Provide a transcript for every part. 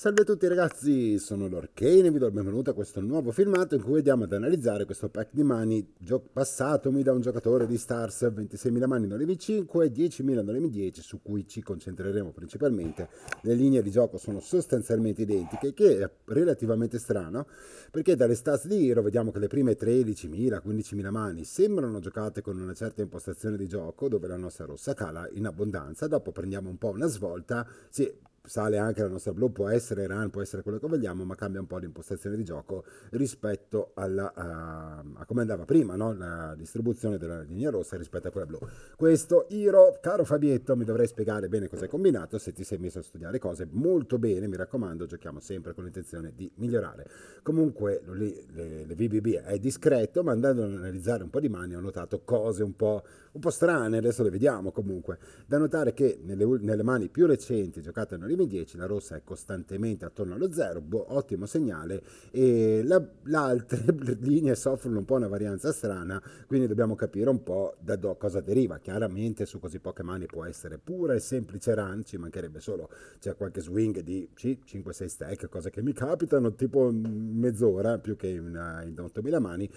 Salve a tutti ragazzi, sono Lord e vi do il benvenuto a questo nuovo filmato in cui andiamo ad analizzare questo pack di mani passatomi da un giocatore di Stars 26.000 mani 9v5 e 10.000 9v10 su cui ci concentreremo principalmente. Le linee di gioco sono sostanzialmente identiche che è relativamente strano perché dalle stats di Hero vediamo che le prime 13.000, 15.000 mani sembrano giocate con una certa impostazione di gioco dove la nostra rossa cala in abbondanza, dopo prendiamo un po' una svolta, si sale anche la nostra blu, può essere run, può essere quello che vogliamo, ma cambia un po' l'impostazione di gioco rispetto alla, a, ehm, a, come andava prima, no? la distribuzione della linea rossa rispetto a quella blu. Questo Iro, caro Fabietto, mi dovrei spiegare bene cosa hai combinato, se ti sei messo a studiare cose molto bene, mi raccomando, giochiamo sempre con l'intenzione di migliorare. Comunque le, le, le VBB è discreto, ma andando ad analizzare un po' di mani ho notato cose un po', un po strane, adesso le vediamo comunque. Da notare che nelle, nelle mani più recenti giocate non ultimi 10 la rossa è costantemente attorno allo zero, boh, ottimo segnale, e la, altre linee soffrono un po' una varianza strana, quindi dobbiamo capire un po' da do, cosa deriva. Chiaramente su così poche mani può essere pura e semplice run, ci mancherebbe solo, c'è qualche swing di 5-6 stack, cose che mi capitano tipo mm, mezz'ora più che in, eh, in 8000 mani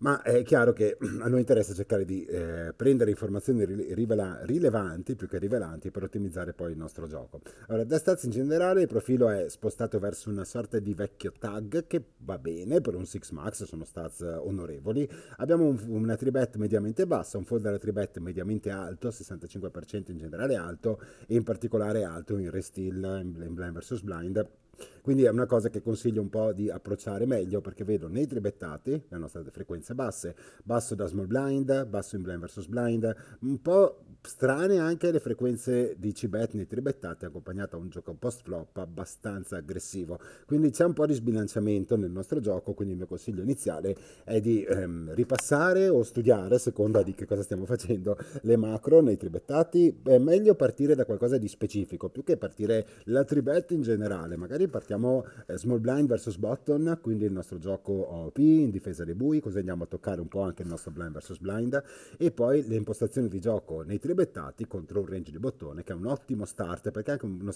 ma è chiaro che a noi interessa cercare di eh, prendere informazioni rivela- rilevanti più che rivelanti per ottimizzare poi il nostro gioco. Allora, da stats in generale il profilo è spostato verso una sorta di vecchio tag che va bene per un 6 max, sono stats eh, onorevoli. Abbiamo un, una tribet mediamente bassa, un folder tribet mediamente alto, 65% in generale alto e in particolare alto in restill, in blind versus blind quindi è una cosa che consiglio un po' di approcciare meglio perché vedo nei tribettati, le nostre frequenze basse, basso da small blind, basso in blind versus blind, un po' strane anche le frequenze di nei tribettati accompagnate a un gioco post flop abbastanza aggressivo quindi c'è un po' di sbilanciamento nel nostro gioco quindi il mio consiglio iniziale è di ehm, ripassare o studiare a seconda di che cosa stiamo facendo le macro nei tribettati è meglio partire da qualcosa di specifico più che partire la tribetta in generale magari partiamo eh, small blind versus bottom quindi il nostro gioco OP in difesa dei bui così andiamo a toccare un po' anche il nostro blind versus blind e poi le impostazioni di gioco nei tribettati scribettati contro un range di bottone che è un ottimo start perché è anche uno,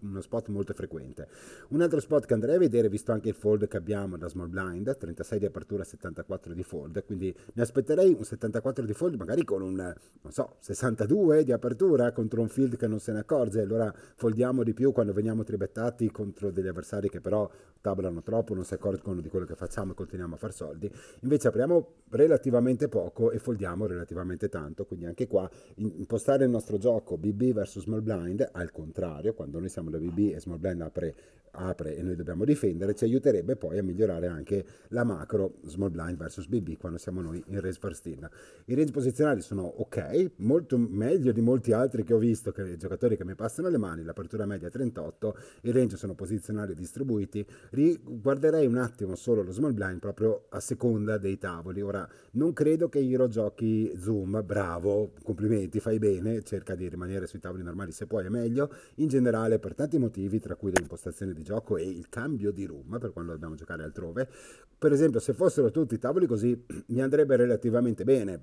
uno spot molto frequente. Un altro spot che andrei a vedere, visto anche il fold che abbiamo da Small Blind, 36 di apertura, 74 di fold, quindi mi aspetterei un 74 di fold magari con un, non so, 62 di apertura contro un field che non se ne accorge, allora foldiamo di più quando veniamo tribettati contro degli avversari che però tablano troppo, non si accorgono di quello che facciamo e continuiamo a far soldi. Invece apriamo relativamente poco e foldiamo relativamente tanto, quindi anche qua in, impostare il nostro gioco BB vs Small Blind, al contrario, quando noi siamo da BB e Small Blind apre, apre e noi dobbiamo difendere, ci aiuterebbe poi a migliorare anche la macro Small Blind vs BB quando siamo noi in race first Steel. I range posizionali sono ok, molto meglio di molti altri che ho visto, che, giocatori che mi passano le mani, l'apertura media 38, i range sono posizionali e distribuiti, riguarderei un attimo solo lo Small Blind proprio a seconda dei tavoli. Ora, non credo che Hiro giochi Zoom, bravo, complimenti, fai bene, cerca di rimanere sui tavoli normali se puoi, è meglio, in generale per tanti motivi, tra cui l'impostazione di gioco e il cambio di room per quando dobbiamo giocare altrove. Per esempio, se fossero tutti tavoli così, mi andrebbe relativamente bene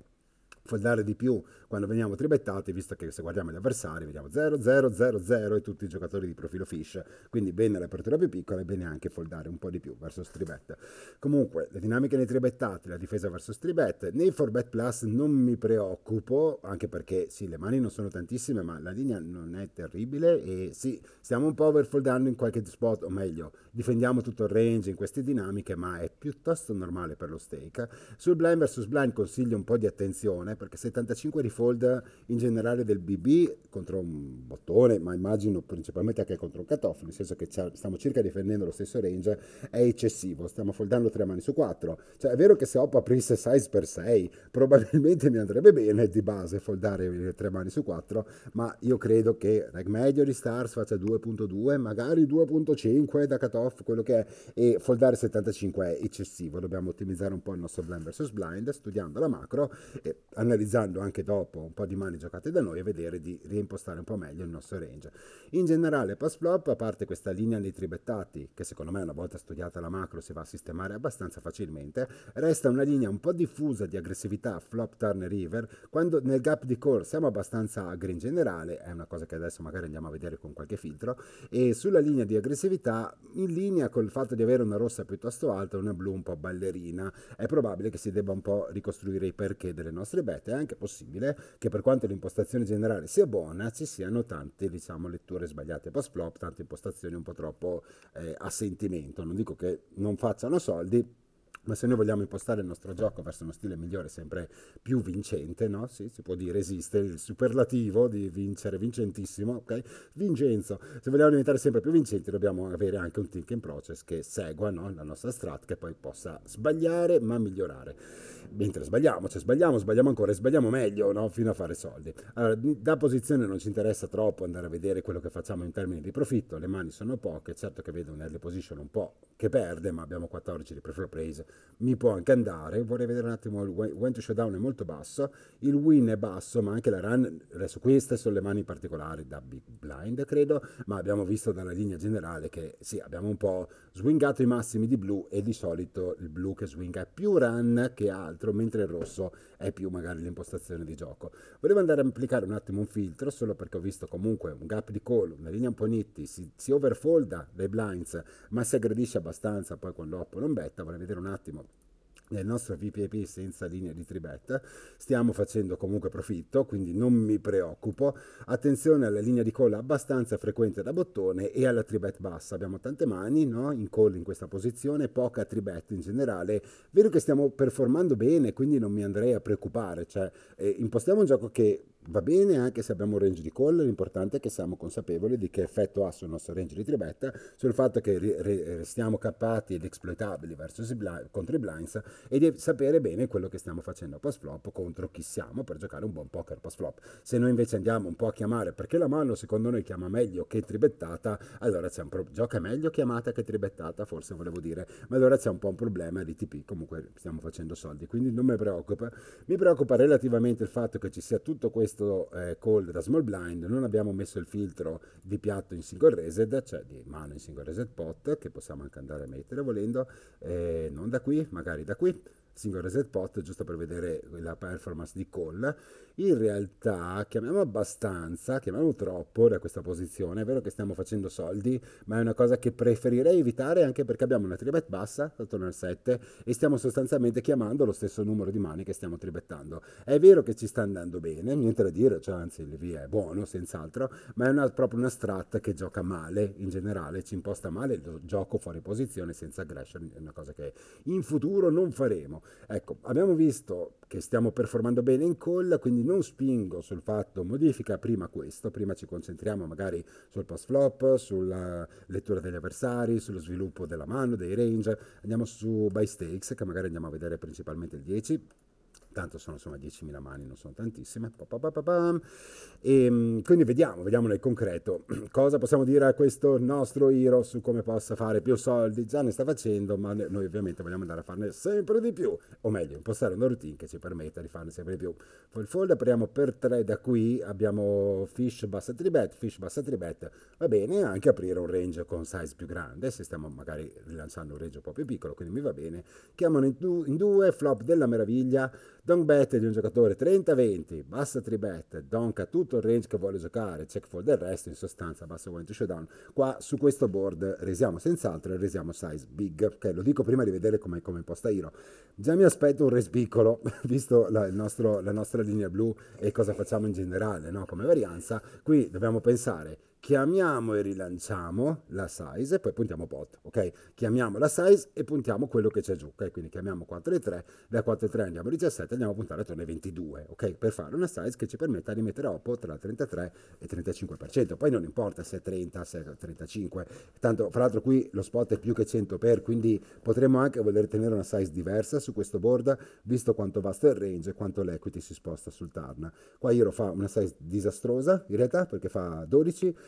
dare di più quando veniamo tribettati, visto che se guardiamo gli avversari vediamo 0, 0, 0, 0 e tutti i giocatori di profilo fish, quindi bene l'apertura più piccola e bene anche foldare un po' di più verso stribet. Comunque, le dinamiche nei tribettati, la difesa verso stribet, nei 4bet plus non mi preoccupo, anche perché sì, le mani non sono tantissime, ma la linea non è terribile e sì, stiamo un po' overfoldando in qualche spot, o meglio, difendiamo tutto il range in queste dinamiche, ma è piuttosto normale per lo stake. Sul blind versus blind consiglio un po' di attenzione perché 75 rifold in generale del BB contro un bottone, ma immagino principalmente anche contro un cutoff, nel senso che stiamo circa difendendo lo stesso range, è eccessivo, stiamo foldando tre mani su quattro. Cioè è vero che se Hop aprisse size per 6, probabilmente mi andrebbe bene di base foldare tre mani su quattro, ma io credo che reg medio di Stars faccia 2.2, magari 2.5 da cutoff, quello che è, e foldare 75 è eccessivo, dobbiamo ottimizzare un po' il nostro blind versus blind, studiando la macro e analizzando anche dopo un po' di mani giocate da noi e vedere di reimpostare un po' meglio il nostro range. In generale post flop, a parte questa linea dei tribettati, che secondo me una volta studiata la macro si va a sistemare abbastanza facilmente, resta una linea un po' diffusa di aggressività flop turn river, quando nel gap di core siamo abbastanza agri in generale, è una cosa che adesso magari andiamo a vedere con qualche filtro, e sulla linea di aggressività in linea col fatto di avere una rossa piuttosto alta e una blu un po' ballerina, è probabile che si debba un po' ricostruire i perché delle nostre sbagliate, è anche possibile che per quanto l'impostazione generale sia buona, ci siano tante diciamo, letture sbagliate post flop, tante impostazioni un po' troppo eh, a sentimento. Non dico che non facciano soldi, ma se noi vogliamo impostare il nostro gioco verso uno stile migliore, sempre più vincente, no? Sì, si può dire, esiste il superlativo di vincere, vincentissimo, ok? Vincenzo. Se vogliamo diventare sempre più vincenti, dobbiamo avere anche un thinking process che segua no? la nostra strat, che poi possa sbagliare ma migliorare. Mentre sbagliamo, cioè sbagliamo, sbagliamo ancora e sbagliamo meglio, no? Fino a fare soldi. Allora, da posizione non ci interessa troppo andare a vedere quello che facciamo in termini di profitto, le mani sono poche, certo che vedo un early position un po' che perde, ma abbiamo 14 di preferred praise mi può anche andare. Vorrei vedere un attimo il went to showdown è molto basso, il win è basso, ma anche la run adesso queste sono le mani particolari da big blind, credo, ma abbiamo visto dalla linea generale che sì, abbiamo un po' swingato i massimi di blu e di solito il blu che swinga è più run che altro, mentre il rosso è più magari l'impostazione di gioco. Volevo andare a applicare un attimo un filtro solo perché ho visto comunque un gap di call, una linea un po' nitti, si, si overfolda dai blinds, ma si aggredisce abbastanza poi con l'oppo non betta, vorrei vedere un attimo attimo nel nostro VPP senza linea di tribet stiamo facendo comunque profitto, quindi non mi preoccupo. Attenzione alla linea di colla abbastanza frequente da bottone e alla tribet bassa. Abbiamo tante mani no? in call in questa posizione, poca tribet in generale. Vedo che stiamo performando bene, quindi non mi andrei a preoccupare. Cioè, eh, impostiamo un gioco che va bene anche se abbiamo un range di call, l'importante è che siamo consapevoli di che effetto ha sul nostro range di tribetta, sul fatto che restiamo cappati ed exploitabili verso i contro i blinds e di sapere bene quello che stiamo facendo post flop contro chi siamo per giocare un buon poker post flop. Se noi invece andiamo un po' a chiamare perché la mano secondo noi chiama meglio che tribettata, allora c'è un pro- gioca meglio chiamata che tribettata, forse volevo dire, ma allora c'è un po' un problema di TP, comunque stiamo facendo soldi, quindi non mi preoccupa. Mi preoccupa relativamente il fatto che ci sia tutto questo questo eh, call da Small Blind non abbiamo messo il filtro di piatto in single reset, cioè di mano in single reset pot, che possiamo anche andare a mettere volendo, eh, non da qui, magari da qui, single reset pot giusto per vedere la performance di call in realtà chiamiamo abbastanza chiamiamo troppo da questa posizione è vero che stiamo facendo soldi ma è una cosa che preferirei evitare anche perché abbiamo una tribet bassa attorno al 7 e stiamo sostanzialmente chiamando lo stesso numero di mani che stiamo tribettando è vero che ci sta andando bene niente da dire cioè anzi il via è buono senz'altro ma è una, proprio una strat che gioca male in generale ci imposta male il gioco fuori posizione senza aggression è una cosa che in futuro non faremo Ecco, abbiamo visto che stiamo performando bene in call, quindi non spingo sul fatto modifica prima questo, prima ci concentriamo magari sul post flop, sulla lettura degli avversari, sullo sviluppo della mano, dei range, andiamo su buy stakes che magari andiamo a vedere principalmente il 10 tanto sono insomma 10.000 mani, non sono tantissime. E, ehm, quindi vediamo, vediamo nel concreto cosa possiamo dire a questo nostro Hiro su come possa fare più soldi. Già ne sta facendo, ma noi ovviamente vogliamo andare a farne sempre di più, o meglio, impostare una routine che ci permetta di farne sempre di più. Fold fold apriamo per 3 da qui, abbiamo fish bassa tribet, fish bassa tribet. va bene anche aprire un range con size più grande, se stiamo magari rilanciando un range un po' più piccolo, quindi mi va bene. Chiamano in, du- in due, flop della meraviglia, Don't bet di un giocatore 30-20, basta 3 bet, donka tutto il range che vuole giocare, check for del resto, in sostanza basta one to showdown. Qua su questo board resiamo senz'altro e resiamo size big, ok? Lo dico prima di vedere come, come imposta Iro. Già mi aspetto un res piccolo, visto la, nostro, la nostra linea blu e cosa facciamo in generale, no? Come varianza. Qui dobbiamo pensare chiamiamo e rilanciamo la size e poi puntiamo bot, ok? Chiamiamo la size e puntiamo quello che c'è giù, ok? Quindi chiamiamo 4 e 3, da 4 e 3 andiamo a 17, andiamo a puntare attorno ai 22, ok? Per fare una size che ci permetta di mettere oppo tra 33 e 35%, poi non importa se è 30, se è 35, tanto fra l'altro qui lo spot è più che 100 per, quindi potremmo anche voler tenere una size diversa su questo board, visto quanto vasto è il range e quanto l'equity si sposta sul turn. Qua Iro fa una size disastrosa, in realtà, perché fa 12,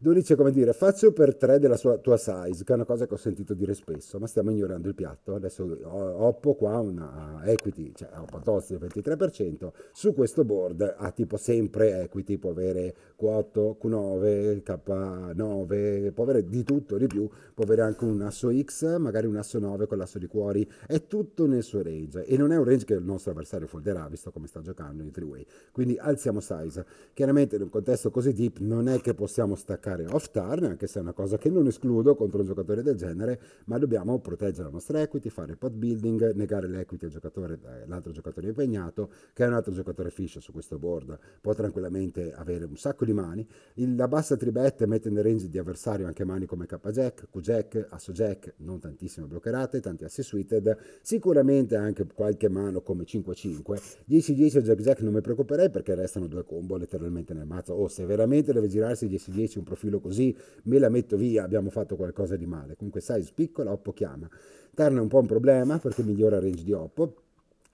Dodici come dire faccio per tre della sua, tua size, che è una cosa che ho sentito dire spesso, ma stiamo ignorando il piatto. Adesso Oppo qua una equity, cioè Oppo Tozzi del 23%, su questo board ha tipo sempre equity, può avere Q8, Q9, K9, può avere di tutto, di più, può avere anche un asso X, magari un asso 9 con l'asso di cuori, è tutto nel suo range e non è un range che il nostro avversario folderà, visto come sta giocando in three way. Quindi alziamo size. Chiaramente in un contesto così deep non è che possiamo staccare giocare off turn, anche se è una cosa che non escludo contro un giocatore del genere, ma dobbiamo proteggere la nostra equity, fare pot building, negare l'equity al giocatore, eh, l'altro giocatore impegnato, che è un altro giocatore fish su questo board, può tranquillamente avere un sacco di mani. Il, la bassa tribette mette nel range di avversario anche mani come K-Jack, Q-Jack, Asso-Jack, non tantissime bloccherate, tanti assi suited, sicuramente anche qualche mano come 5-5, 10-10 o Jack-Jack non mi preoccuperei perché restano due combo letteralmente nel mazzo, o oh, se veramente deve girarsi 10-10 un profilo profilo così, me la metto via, abbiamo fatto qualcosa di male. Comunque size piccola, Oppo chiama. Tarna è un po' un problema perché migliora il range di Oppo,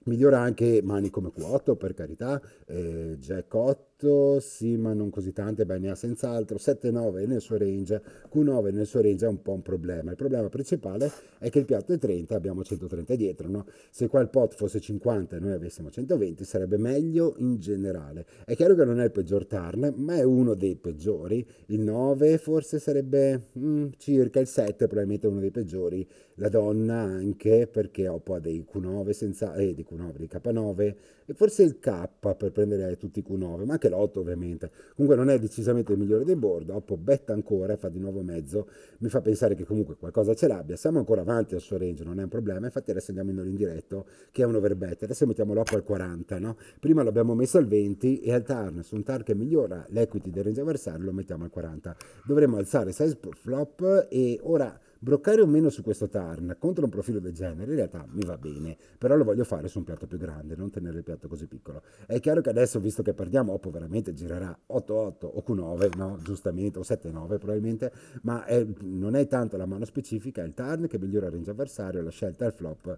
migliora anche mani come Q8 per carità, eh, Jack 8, 8, sì ma non così tante, beh ne ha senz'altro, 7,9 nel suo range, Q9 nel suo range è un po' un problema. Il problema principale è che il piatto è 30, abbiamo 130 dietro, no? Se qua il pot fosse 50 e noi avessimo 120 sarebbe meglio in generale. È chiaro che non è il peggior turn, ma è uno dei peggiori, il 9 forse sarebbe mm, circa, il 7 probabilmente uno dei peggiori, la donna anche perché ho poi dei Q9 senza, eh, di Q9, di K9 e forse il K per prendere tutti i Q9, ma anche anche Lotto ovviamente. Comunque non è decisamente il migliore dei board, Oppo betta ancora, fa di nuovo mezzo, mi fa pensare che comunque qualcosa ce l'abbia, siamo ancora avanti al suo range, non è un problema, infatti adesso andiamo in indiretto che è un overbet, adesso mettiamo Lotto al 40, no? prima l'abbiamo messo al 20 e al turn, su un turn che migliora l'equity del range avversario lo mettiamo al 40, dovremmo alzare size flop e ora Broccare o meno su questo tarn contro un profilo del genere in realtà mi va bene, però lo voglio fare su un piatto più grande, non tenere il piatto così piccolo. È chiaro che adesso, visto che perdiamo Oppo veramente girerà 8-8 o Q9, no? giustamente, o 7-9 probabilmente, ma è, non è tanto la mano specifica, è il tarn che migliora il range avversario, la scelta, è il flop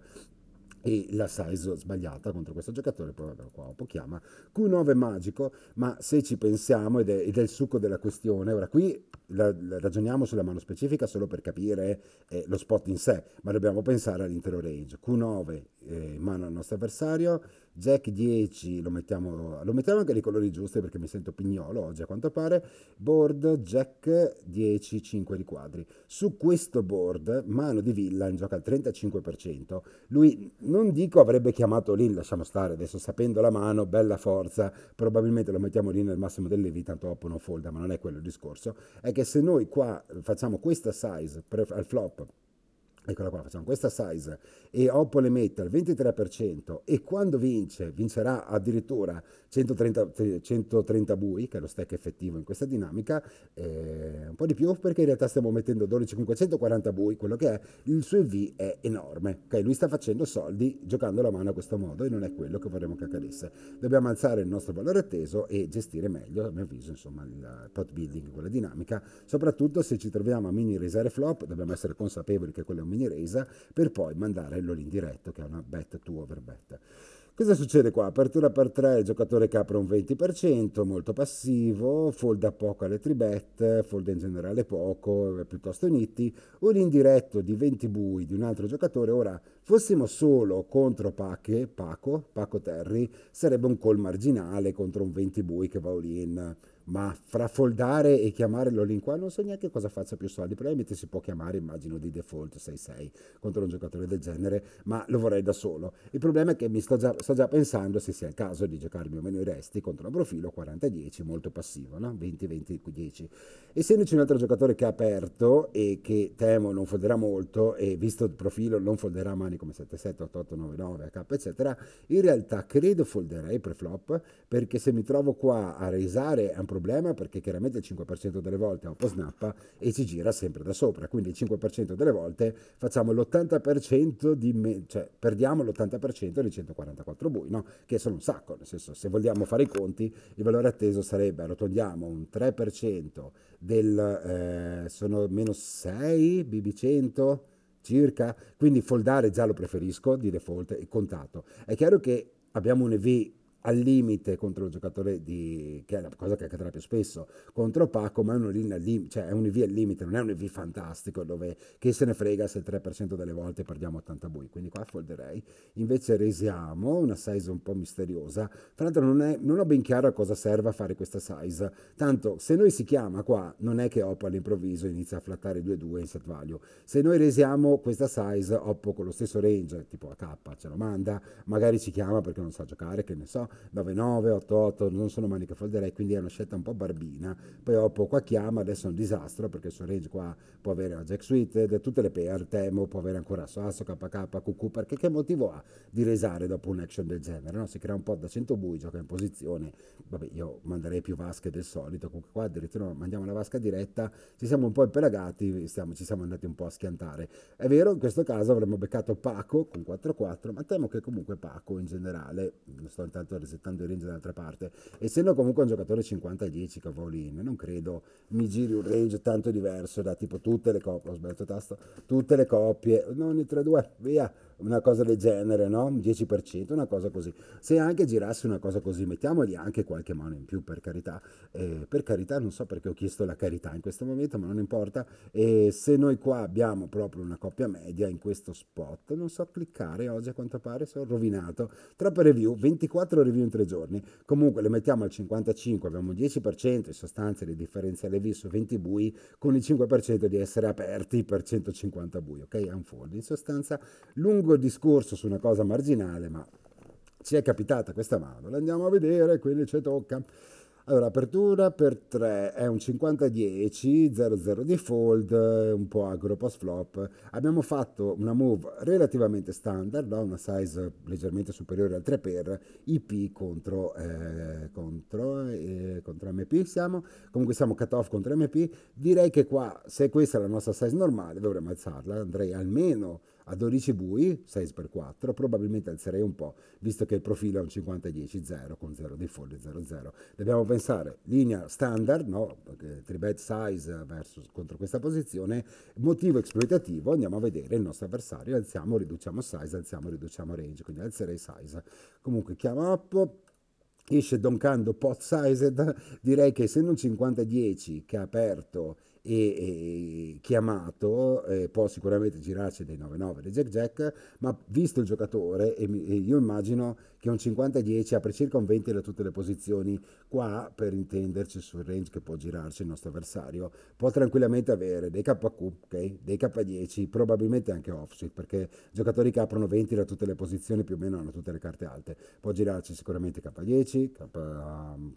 e la size sbagliata contro questo giocatore, poi vabbè, qua un chiama. Q9 magico, ma se ci pensiamo, ed è, ed è il succo della questione, ora qui la, la ragioniamo sulla mano specifica solo per capire eh, lo spot in sé, ma dobbiamo pensare all'intero range. Q9 eh, in mano al nostro avversario, Jack 10 lo mettiamo, lo mettiamo anche nei colori giusti perché mi sento pignolo oggi a quanto pare, board Jack 10, 5 riquadri. Su questo board mano di Villan gioca al 35%, lui non dico avrebbe chiamato lì, lasciamo stare adesso sapendo la mano, bella forza, probabilmente lo mettiamo lì nel massimo delle vite, tanto dopo non folda, ma non è quello il discorso, è che se noi qua facciamo questa size al flop Eccola qua, facciamo questa size e Oppo le mette al 23% e quando vince, vincerà addirittura 130, 130 bui, che è lo stack effettivo in questa dinamica, eh, un po' di più perché in realtà stiamo mettendo 12.540 bui, quello che è, il suo EV è enorme, ok? Lui sta facendo soldi giocando la mano a questo modo e non è quello che vorremmo che accadesse. Dobbiamo alzare il nostro valore atteso e gestire meglio, a mio avviso, insomma, il pot building, quella dinamica, soprattutto se ci troviamo a mini e flop, dobbiamo essere consapevoli che quello è un mini raise, per poi mandare l'all in diretto, che è una bet to over bet. Cosa succede qua? Apertura per 3, giocatore che apre un 20%, molto passivo, folda poco alle tribette, folda in generale poco, piuttosto nitti, un indiretto di 20 bui di un altro giocatore. Ora, fossimo solo contro Pache, Paco, Paco Terry, sarebbe un call marginale contro un 20 bui che va all'in ma frafoldare e chiamare l'Olinqua non so neanche cosa faccia più soldi, probabilmente si può chiamare, immagino, di default 6-6 contro un giocatore del genere, ma lo vorrei da solo. Il problema è che mi sto già, sto già pensando se sia il caso di giocarmi o meno i resti contro un profilo 40-10 molto passivo, no? 20-20-10. Essendoci un altro giocatore che ha aperto e che temo non folderà molto e visto il profilo non folderà mani come 7-7, 8-8, 9-9, AK eccetera, in realtà credo folderei preflop perché se mi trovo qua a resare a un profilo problema perché chiaramente il 5% delle volte è un po' snappa e ci gira sempre da sopra, quindi il 5% delle volte facciamo l'80% di me- cioè perdiamo l'80% dei 144 bui, no? che sono un sacco, nel senso se vogliamo fare i conti il valore atteso sarebbe arrotondiamo un 3% del eh, sono meno 6 BB100 circa, quindi foldare già lo preferisco di default e contato. È chiaro che abbiamo un EV al limite contro un giocatore di, che è la cosa che accadrà più spesso contro Paco ma è un, lim, cioè è un EV al limite non è un EV fantastico dove chi se ne frega se il 3% delle volte perdiamo 80 bui quindi qua folderei invece resiamo una size un po' misteriosa tra l'altro non, è, non ho ben chiaro a cosa serva fare questa size tanto se noi si chiama qua non è che Oppo all'improvviso inizia a flattare 2-2 in set value se noi resiamo questa size Oppo con lo stesso range tipo a K ce lo manda magari ci chiama perché non sa giocare che ne so 9988, non sono maniche folderei, quindi è una scelta un po' barbina. Poi dopo qua chiama, adesso è un disastro perché su range qua può avere la Jack Suite, eh, tutte le pair, Temo, può avere ancora Sasso, KK, QQ, perché che motivo ha di resare dopo un action del genere? No? Si crea un po' da 100 bui, gioca in posizione, vabbè io manderei più vasche del solito, comunque qua addirittura mandiamo la vasca diretta, ci siamo un po' impelagati, stiamo, ci siamo andati un po' a schiantare. È vero, in questo caso avremmo beccato Paco con 4-4, ma temo che comunque Paco in generale, non sto intanto Inter, se tanto Range dall'altra parte, essendo comunque un giocatore 50-10 Cavolin, non credo mi giri un range tanto diverso da tipo tutte le coppie, ho sbagliato tasto, tutte le coppie, non i 3-2, via, una cosa del genere, no? Un 10%, una cosa così. Se anche girasse una cosa così, mettiamogli anche qualche mano in più, per carità. Eh, per carità, non so perché ho chiesto la carità in questo momento, ma non importa. E se noi qua abbiamo proprio una coppia media in questo spot, non so cliccare oggi a quanto pare, sono rovinato. Troppe review, 24 review in tre giorni. Comunque le mettiamo al 55, abbiamo il 10% in sostanza di differenziale V su 20 bui, con il 5% di essere aperti per 150 bui, ok? Unfold. In sostanza, lungo Lungo discorso su una cosa marginale, ma ci è capitata questa mano. L'andiamo a vedere, quindi ci tocca. Allora, apertura per 3 è un 50-10, 00 di fold, un po' agro post flop. Abbiamo fatto una move relativamente standard, no? una size leggermente superiore al 3 per IP contro, eh, contro, eh, contro MP. Siamo. Comunque siamo cut off contro MP. Direi che qua, se questa è la nostra size normale, dovremmo alzarla. Andrei almeno a 12 bui, 6x4, probabilmente alzerei un po', visto che il profilo è un 50-10-0 con 0 di folle 0-0. Dobbiamo pensare linea standard, no? tribet size versus, contro questa posizione, motivo esploitativo, andiamo a vedere il nostro avversario, alziamo, riduciamo size, alziamo, riduciamo range, quindi alzerei size. Comunque chiama up, esce doncando pot sized, direi che essendo un 50-10 che ha aperto e, e chiamato, eh, può sicuramente girarci dei 9-9 dei Jack Jack, ma visto il giocatore, e, e io immagino che un 50-10 apre circa un 20 da tutte le posizioni. Qua, per intenderci, sul range che può girarci il nostro avversario, può tranquillamente avere dei KQ, okay? dei K10, probabilmente anche offset, perché giocatori che aprono 20 da tutte le posizioni più o meno hanno tutte le carte alte. Può girarci sicuramente K10, K,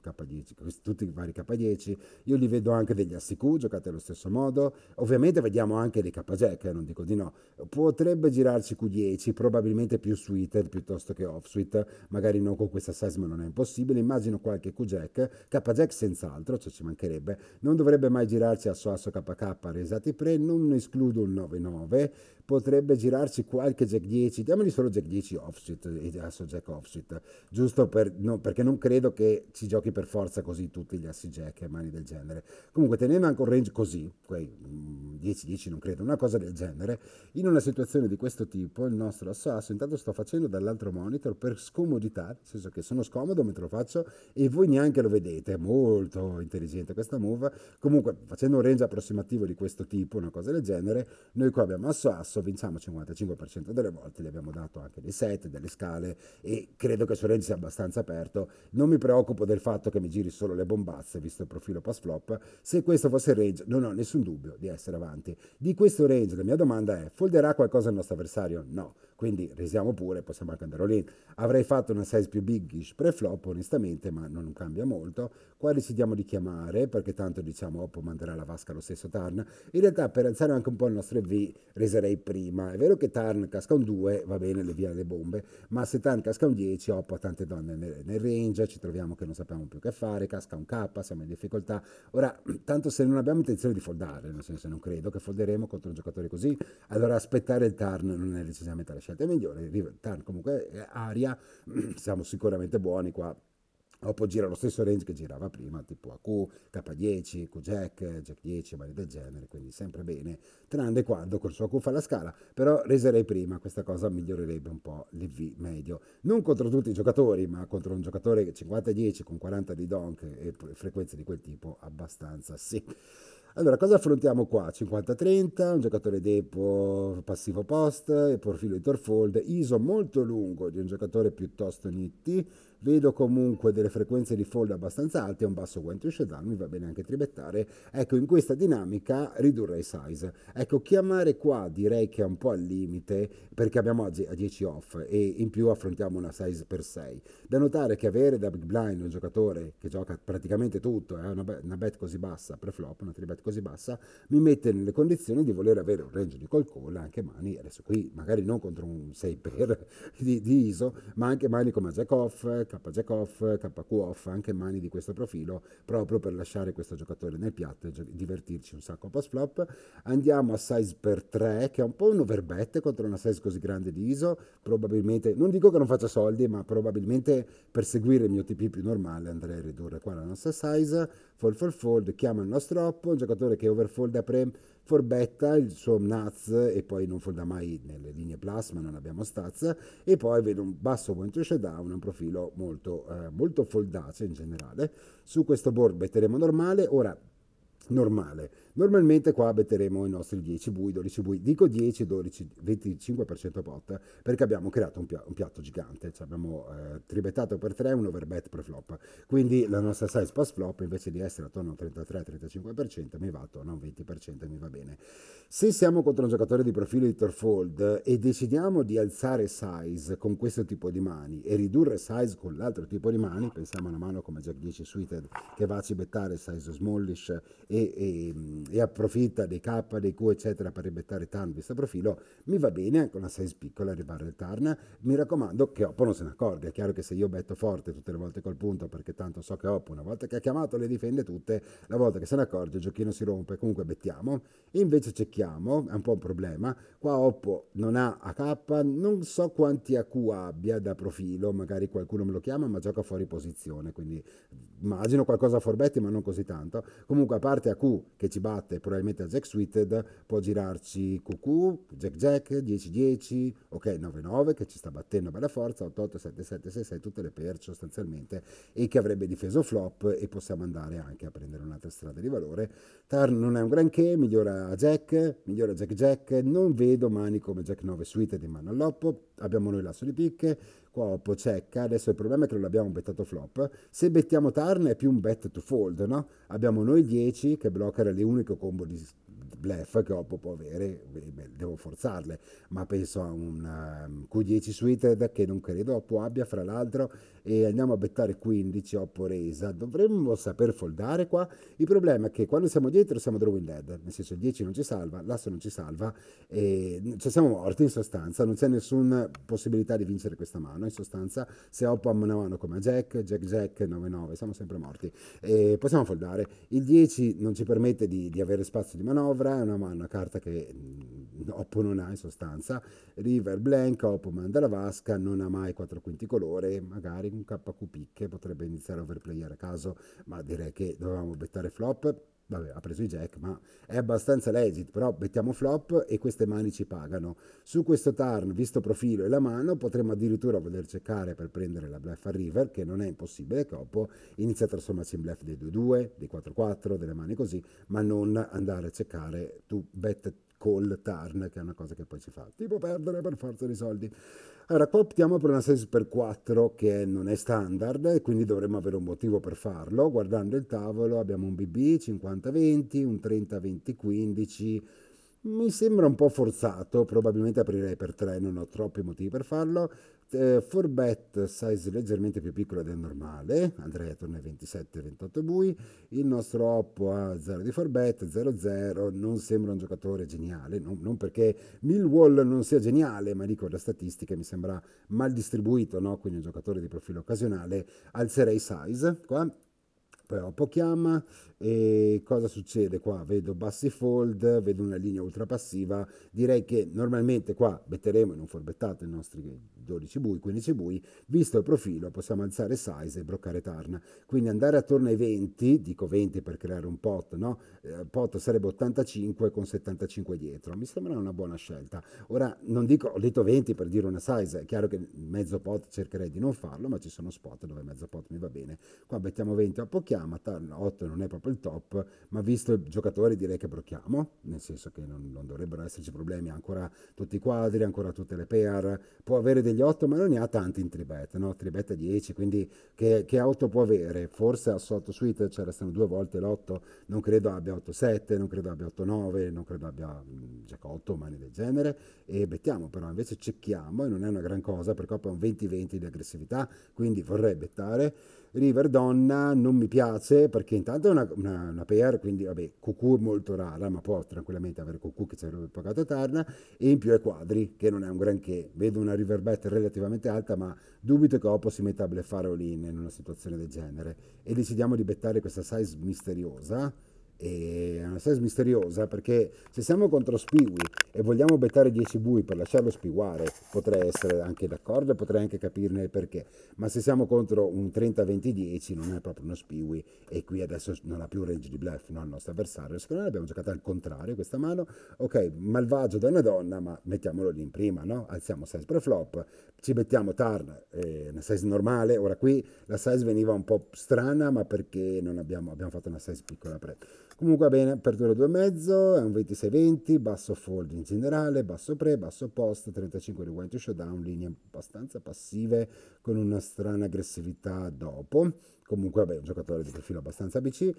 K10 um, tutti i vari K10. Io li vedo anche degli ASQ giocati allo stesso modo. Ovviamente vediamo anche dei KJack, eh, non dico di no. Potrebbe girarci Q10, probabilmente più suited piuttosto che offsuite magari no con questa assessment non è impossibile, immagino qualche Q-Jack K-Jack senz'altro, cioè ci mancherebbe, non dovrebbe mai girarci asso asso KK, resati pre, non escludo il 99, potrebbe girarci qualche jack 10, diamogli solo jack 10 offset e asso jack offset, giusto per, no, perché non credo che ci giochi per forza così tutti gli assi jack e mani del genere. Comunque tenendo anche un range così, 10-10 mm, non credo, una cosa del genere, in una situazione di questo tipo il nostro asso asso intanto sto facendo dall'altro monitor per scomodità, nel senso che sono scomodo mentre lo faccio e voi neanche lo vedete, molto intelligente questa move, comunque facendo un range approssimativo di questo tipo, una cosa del genere, noi qua abbiamo asso asso, vinciamo il 55% delle volte, gli abbiamo dato anche dei set, delle scale e credo che il suo range sia abbastanza aperto. Non mi preoccupo del fatto che mi giri solo le bombazze, visto il profilo pass flop. Se questo fosse il range, non ho nessun dubbio di essere avanti. Di questo range la mia domanda è, folderà qualcosa il nostro avversario? No. Quindi risiamo pure, possiamo anche andare lì. Avrei fatto una size più biggish pre-flop, onestamente, ma non cambia molto. Qua decidiamo di chiamare, perché tanto diciamo Oppo manderà la vasca lo stesso Tarn. In realtà, per alzare anche un po' il nostro EV, riserei prima. È vero che Tarn casca un 2, va bene, le via le bombe, ma se Tarn casca un 10, Oppo ha tante donne nel, nel range, ci troviamo che non sappiamo più che fare, casca un K, siamo in difficoltà. Ora, tanto se non abbiamo intenzione di foldare, nel senso non credo che folderemo contro un giocatore così, allora aspettare il Tarn non è decisamente la scelta scelta migliore, Riventan comunque eh, aria, siamo sicuramente buoni qua. Dopo gira lo stesso range che girava prima, tipo AQ, K10, QJack, Jack 10, varie del genere, quindi sempre bene, tranne quando col suo AQ fa la scala, però reserei prima, questa cosa migliorerebbe un po' l'EV medio, non contro tutti i giocatori, ma contro un giocatore 50-10 con 40 di donk e frequenze di quel tipo, abbastanza sì. Allora, cosa affrontiamo qua? 50-30, un giocatore depo passivo post, e profilo di torfold, ISO molto lungo di un giocatore piuttosto nitti, vedo comunque delle frequenze di fold abbastanza alte, un basso guanto Shadow mi va bene anche tribettare, ecco in questa dinamica ridurrei size, ecco chiamare qua direi che è un po' al limite perché abbiamo oggi a 10 off e in più affrontiamo una size per 6, da notare che avere da big blind un giocatore che gioca praticamente tutto, è eh, una, una bet così bassa, pre-flop, una tribet così bassa, mi mette nelle condizioni di voler avere un range di call call, anche mani, adesso qui magari non contro un 6 per di, di ISO, ma anche mani come Jack Off, KJKOF, KQOF, anche mani di questo profilo, proprio per lasciare questo giocatore nel piatto e divertirci un sacco post flop. Andiamo a size per 3, che è un po' un overbet contro una size così grande di ISO, probabilmente, non dico che non faccia soldi, ma probabilmente per seguire il mio TP più normale andrei a ridurre qua la nostra size Fall for Fold chiama il nostro oppo, un giocatore che overfold a prem forbetta il suo Naz e poi non folda mai nelle linee plus ma non abbiamo stazza e poi vedo un basso point to showdown un profilo molto, eh, molto foldace in generale su questo board betteremo normale ora normale. Normalmente qua betteremo i nostri 10 bui, 12 bui, dico 10, 12, 25% pot perché abbiamo creato un, pia- un piatto gigante, cioè abbiamo eh, tribettato per 3 un overbet pre-flop, quindi la nostra size pass flop invece di essere attorno al 33-35% mi va attorno a un 20% e mi va bene. Se siamo contro un giocatore di profilo di Torfold e decidiamo di alzare size con questo tipo di mani e ridurre size con l'altro tipo di mani, pensiamo a una mano come Jack 10 suited che va a cibettare size smallish e e, e, approfitta dei K, dei Q, eccetera, per ribettare TAN vista profilo, mi va bene anche una size piccola arrivare al TARN. Mi raccomando che Oppo non se ne accorga. È chiaro che se io betto forte tutte le volte col punto, perché tanto so che Oppo, una volta che ha chiamato, le difende tutte, la volta che se ne accorge il giochino si rompe. Comunque bettiamo. E Invece cerchiamo, è un po' un problema. Qua Oppo non ha AK, non so quanti AQ abbia da profilo, magari qualcuno me lo chiama, ma gioca fuori posizione. Quindi immagino qualcosa a Forbetti, ma non così tanto. Comunque, a parte parte Q che ci batte probabilmente a Jack Sweeted, può girarci QQ, Jack Jack, 10-10, ok, 9-9 che ci sta battendo bella forza, 8-8-7-7-6-6, tutte le per sostanzialmente, e che avrebbe difeso flop e possiamo andare anche a prendere un'altra strada di valore. Tar non è un granché, migliora Jack, migliora Jack Jack, non vedo mani come Jack 9 Sweeted in mano all'oppo, abbiamo noi l'asso di picche, qua ho Pocecca, adesso il problema è che non abbiamo bettato flop, se bettiamo Tarn è più un bet to fold, no? Abbiamo noi 10 che blocca l'unico combo di bluff che Oppo può avere, beh, devo forzarle, ma penso a un um, Q10 suited che non credo Oppo abbia fra l'altro e andiamo a bettare 15 Oppo Resa, dovremmo saper foldare qua, il problema è che quando siamo dietro siamo Drawing Dead, nel senso il 10 non ci salva, l'asso non ci salva, e mm, cioè siamo morti in sostanza, non c'è nessuna possibilità di vincere questa mano, in sostanza se Oppo ha una mano come Jack, Jack Jack 9-9, siamo sempre morti, e possiamo foldare, il 10 non ci permette di, di avere spazio di manovra, carta, è una, una carta che mm, Oppo non ha in sostanza, River Blank, Oppo manda la vasca, non ha mai 4 quinti colore, magari un KQ picche, potrebbe iniziare a overplayare a caso, ma direi che dovevamo bettare flop vabbè, ha preso i jack, ma è abbastanza legit, però mettiamo flop e queste mani ci pagano. Su questo turn, visto profilo e la mano, potremmo addirittura voler cercare per prendere la bluff a river, che non è impossibile, dopo inizia a trasformarsi in bluff dei 2-2, dei 4-4, delle mani così, ma non andare a cercare tu bet call turn, che è una cosa che poi si fa, tipo perdere per forza dei soldi. Allora, qua optiamo per una 6x4 che non è standard e quindi dovremmo avere un motivo per farlo. Guardando il tavolo abbiamo un BB 50-20, un 30-20-15, mi sembra un po' forzato, probabilmente aprirei per 3, non ho troppi motivi per farlo eh, Forbet size leggermente più piccola del normale, andrei attorno ai 27-28 bui, il nostro Oppo ha 0 di Forbet, 0-0, non sembra un giocatore geniale, non, non, perché Millwall non sia geniale, ma dico la statistica mi sembra mal distribuito, no? quindi un giocatore di profilo occasionale, alzerei size qua, poi Oppo chiama, e cosa succede qua? Vedo bassi fold, vedo una linea ultra passiva direi che normalmente qua metteremo in un forbettato i nostri 12 bui, 15 bui, visto il profilo possiamo alzare size e bloccare tarna, quindi andare attorno ai 20, dico 20 per creare un pot, no? Eh, pot sarebbe 85 con 75 dietro, mi sembra una buona scelta. Ora non dico, ho detto 20 per dire una size, è chiaro che mezzo pot cercherei di non farlo, ma ci sono spot dove mezzo pot mi va bene, qua mettiamo 20 a pochiama, 8 non è proprio il top, ma visto il giocatore direi che blocchiamo, nel senso che non, non dovrebbero esserci problemi, ha ancora tutti i quadri, ancora tutte le pair, può avere degli 8 ma non ne ha tanti in tribet, no? tribet è 10, quindi che, che 8 può avere? Forse a sotto suite ci restano due volte l'8, non credo abbia 8-7, non credo abbia 8-9, non credo abbia giacca 8 mani del genere, e bettiamo però, invece cecchiamo e non è una gran cosa perché Coppa è un 20-20 di aggressività, quindi vorrei bettare. River Donna non mi piace perché intanto è una, una, una pair, quindi vabbè, cucù è molto rara, ma può tranquillamente avere cucù che ci avrebbe pagato Tarna, e in più è quadri, che non è un granché. Vedo una river relativamente alta, ma dubito che Oppo si metta a bleffare all'in in una situazione del genere. E decidiamo di bettare questa size misteriosa eh, è una size misteriosa perché se siamo contro Spiwi e vogliamo bettare 10 bui per lasciarlo spiguare, potrei essere anche d'accordo e potrei anche capirne il perché ma se siamo contro un 30-20-10 non è proprio uno Spiwi e qui adesso non ha più range di bluff no, il nostro avversario secondo me abbiamo giocato al contrario questa mano ok malvagio da una donna ma mettiamolo lì in prima no? alziamo size pre-flop, ci mettiamo turn eh, una size normale ora qui la size veniva un po' strana ma perché non abbiamo, abbiamo fatto una size piccola pre Comunque va bene, apertura 2,5, è un 26-20, basso fold in generale, basso pre, basso post, 35 riguardo white showdown, linee abbastanza passive con una strana aggressività dopo. Comunque vabbè, un giocatore di profilo abbastanza BC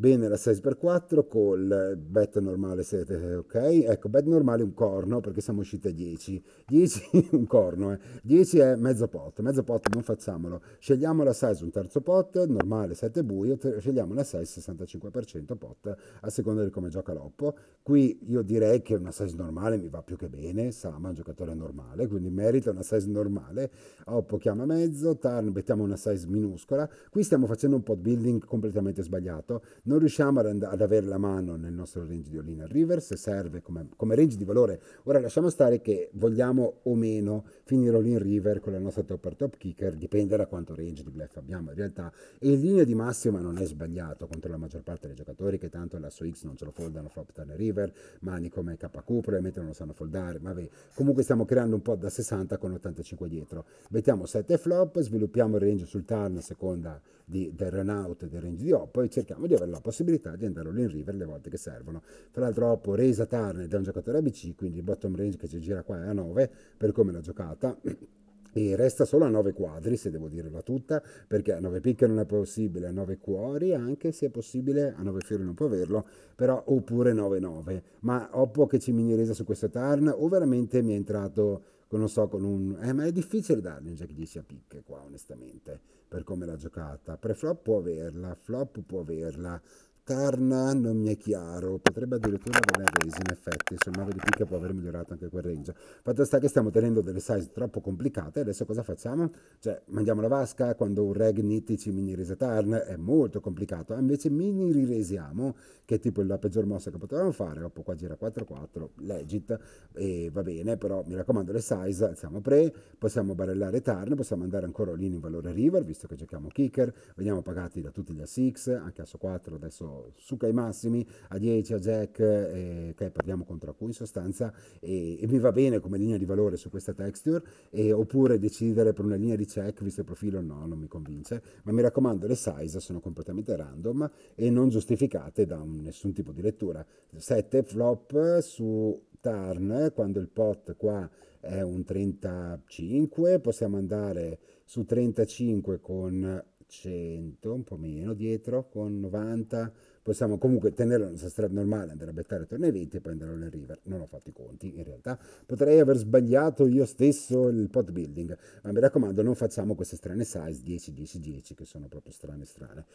bene la 6x4 col bet normale 7, ok? Ecco, bet normale un corno perché siamo usciti a 10. 10 un corno, eh. 10 è mezzo pot, mezzo pot non facciamolo. Scegliamo la size un terzo pot, normale 7 buio, scegliamo la size 65% pot a seconda di come gioca l'oppo. Qui io direi che una size normale mi va più che bene, Sama è un giocatore normale, quindi merita una size normale. Oppo chiama mezzo, Tarn mettiamo una size minuscola. Qui stiamo facendo un pot building completamente sbagliato non riusciamo ad, and- ad avere la mano nel nostro range di all-in al serve come, come, range di valore. Ora lasciamo stare che vogliamo o meno finire all-in river con la nostra topper top kicker, dipende da quanto range di bluff abbiamo in realtà, e in linea di massima non è sbagliato contro la maggior parte dei giocatori che tanto la l'asso X non ce lo foldano flop turn river, mani come KQ probabilmente non lo sanno foldare, ma vabbè, comunque stiamo creando un po' da 60 con 85 dietro. Mettiamo 7 flop, sviluppiamo il range sul turn a seconda di, del run out del range di hop e cerchiamo di avere la possibilità di andare lì in river le volte che servono. Tra l'altro ho resa Tarnet è un giocatore ABC, quindi il bottom range che ci gira qua è a 9 per come l'ha giocata. E resta solo a 9 quadri, se devo dirla tutta, perché a 9 picche non è possibile, a 9 cuori anche se è possibile, a 9 fiori non può averlo, però oppure 9-9. Ma ho poche cimini resa su questo turn o veramente mi è entrato, non so, con un... Eh, ma è difficile dargli un jack 10 a picche qua, onestamente per come l'ha giocata. Preflop può averla, flop può averla, Tarna non mi è chiaro, potrebbe addirittura avere Raise in effetti, sul 9 di picca può aver migliorato anche quel range. Fatto sta che stiamo tenendo delle size troppo complicate, adesso cosa facciamo? Cioè, mandiamo la vasca quando un reg nitici mini resa Tarn è molto complicato, ah, invece mini riresiamo, che è tipo la peggior mossa che potevamo fare, dopo qua gira 4-4, legit, e va bene, però mi raccomando le size, alziamo pre, possiamo barellare Tarn, possiamo andare ancora lì in valore river, visto che giochiamo kicker, veniamo pagati da tutti gli A6, anche a 4 adesso succa ai Massimi, a 10 a Jack, eh, che parliamo contro a cui in sostanza, e, e, mi va bene come linea di valore su questa texture, e, oppure decidere per una linea di check, visto il profilo no, non mi convince, ma mi raccomando le size sono completamente random e non giustificate da un, nessun tipo di lettura. 7 flop su turn, quando il pot qua è un 35, possiamo andare su 35 con 100, un po' meno dietro, con 90 possiamo comunque tenere la nostra strada normale, andare a bettare attorno ai 20 e poi andare alle river. Non ho fatto i conti in realtà. Potrei aver sbagliato io stesso il pot building, ma mi raccomando non facciamo queste strane size 10, 10, 10 che sono proprio strane strane.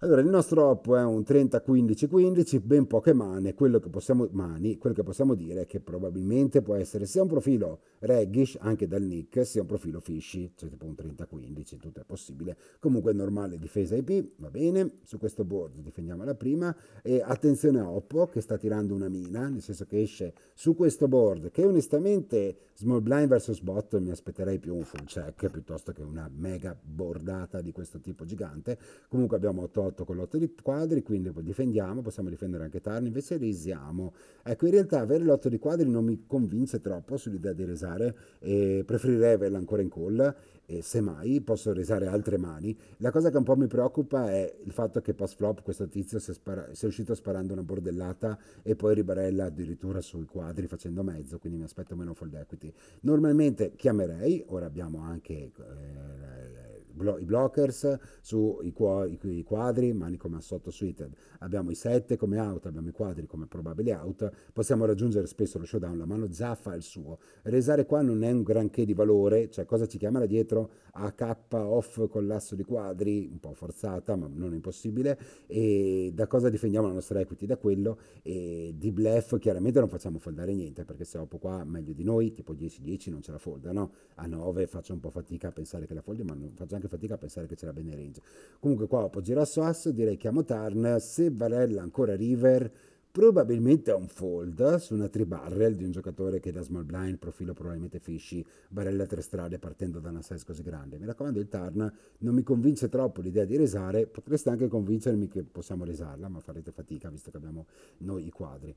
Allora il nostro op è un 30, 15, 15, ben poche mani. Quello che possiamo, mani, quello che possiamo dire è che probabilmente può essere sia un profilo reggish anche dal nick, sia un profilo fishy, cioè tipo un 30, 15, tutto è possibile. Comunque normale difesa IP, va bene. Su questo board difendiamo la P prima, e attenzione a Oppo che sta tirando una mina, nel senso che esce su questo board, che onestamente small blind versus bot mi aspetterei più un full check piuttosto che una mega bordata di questo tipo gigante, comunque abbiamo 8-8 con l'8 di quadri, quindi difendiamo, possiamo difendere anche Tarni, invece risiamo. Ecco, in realtà avere l'8 di quadri non mi convince troppo sull'idea di resare, e preferirei averla ancora in call e semmai posso risare altre mani. La cosa che un po' mi preoccupa è il fatto che post flop questo tizio si è, spara- si è uscito sparando una bordellata e poi ribarella addirittura sui quadri facendo mezzo, quindi mi aspetto meno fold equity. Normalmente chiamerei, ora abbiamo anche eh, blo- i blockers sui cuo- i quadri, manico massotto suited, abbiamo i 7 come out, abbiamo i quadri come probabili out, possiamo raggiungere spesso lo showdown, la mano già fa il suo. Resare qua non è un granché di valore, cioè cosa ci chiama là dietro? AK off con l'asso di quadri, un po' forzata ma non impossibile, e da cosa difendiamo la nostra equity? Da quello, e di bluff chiaramente non facciamo foldare niente, perché se Oppo qua meglio di noi, tipo 10-10 non ce la folda, no? A 9 faccio un po' fatica a pensare che la foldi, ma non faccio anche anche fatica a pensare che c'era bene Range. Comunque qua può girare a Sass, direi chiamo Tarn, se Varella ancora River, probabilmente è un fold su una barrel di un giocatore che da small blind profilo probabilmente fisci, Barella tre strade partendo da una size così grande. Mi raccomando il Tarn, non mi convince troppo l'idea di resare, potreste anche convincermi che possiamo resarla, ma farete fatica visto che abbiamo noi i quadri.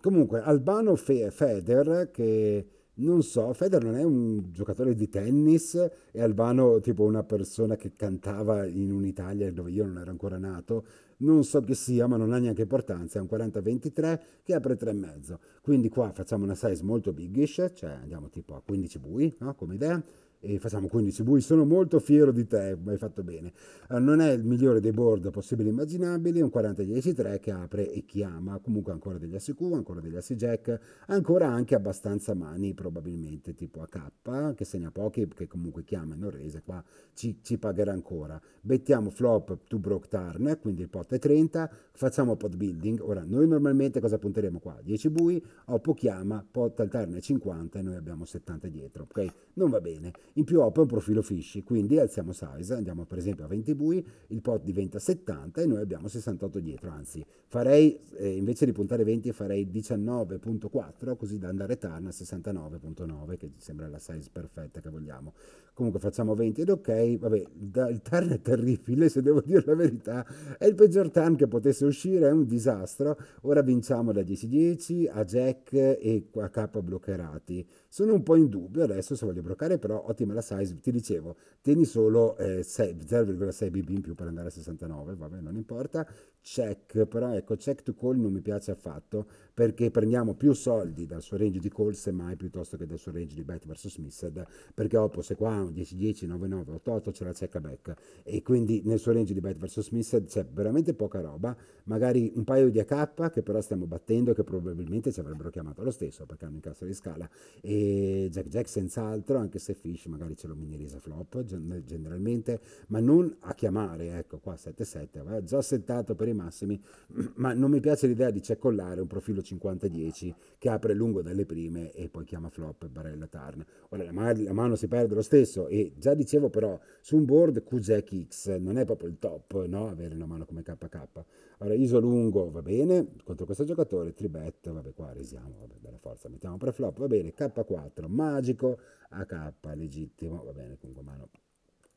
Comunque Albano Fe- Feder che non so, Feder non è un giocatore di tennis e Albano tipo una persona che cantava in un'Italia dove io non ero ancora nato, non so che sia, ma non ha neanche importanza, è un 40-23 che apre 3,5. Quindi qua facciamo una size molto biggish, cioè andiamo tipo a 15 bui, no? come idea e facciamo 15 bui. Sono molto fiero di te, hai fatto bene. Eh, non è il migliore dei board possibili e immaginabili, è un 40-10-3 che apre e chiama, comunque ancora degli ASQ, ancora degli ASI jack, ancora anche abbastanza mani probabilmente tipo AK, che segna pochi, che comunque chiama e non rese, qua ci, ci pagherà ancora. Bettiamo flop to broke turn, quindi il pot è 30, facciamo pot building. Ora, noi normalmente cosa punteremo qua? 10 bui, Oppo chiama, pot al turn è 50 e noi abbiamo 70 dietro, ok? Non va bene. In più Open è un profilo fishy, quindi alziamo size, andiamo per esempio a 20 bui, il pot diventa 70 e noi abbiamo 68 dietro, anzi farei, eh, invece di puntare 20 farei 19.4 così da andare turn a 69.9 che sembra la size perfetta che vogliamo. Comunque facciamo 20 ed ok, vabbè, da, il turn è terribile se devo dire la verità, è il peggior turn che potesse uscire, è un disastro. Ora vinciamo da 10-10 a jack e a k bloccherati sono un po' in dubbio adesso se voglio bloccare, però ottima la size, ti dicevo, tieni solo eh, 0,6 BB in più per andare a 69, vabbè, non importa, check, però ecco, check to call non mi piace affatto perché prendiamo più soldi dal suo range di call semmai piuttosto che dal suo range di bet versus missed perché Oppo se qua 10 10 9 9 8 8 c'è la checka back e quindi nel suo range di bet versus missed c'è veramente poca roba, magari un paio di AK che però stiamo battendo che probabilmente ci avrebbero chiamato lo stesso perché hanno in cassa di scala e Jack Jack senz'altro, anche se Fish magari ce lo minerisa flop generalmente, ma non a chiamare, ecco qua 7 7, già settato per il dei massimi, ma non mi piace l'idea di ceccollare un profilo 50-10 che apre lungo dalle prime e poi chiama flop Barella Tarn. Ora la, mano si perde lo stesso e già dicevo però su un board QJX X non è proprio il top no? avere una mano come KK. Allora ISO lungo va bene contro questo giocatore, Tribet, vabbè qua risiamo, vabbè bella forza, mettiamo pre-flop, va bene, K4, magico, AK legittimo, va bene, comunque mano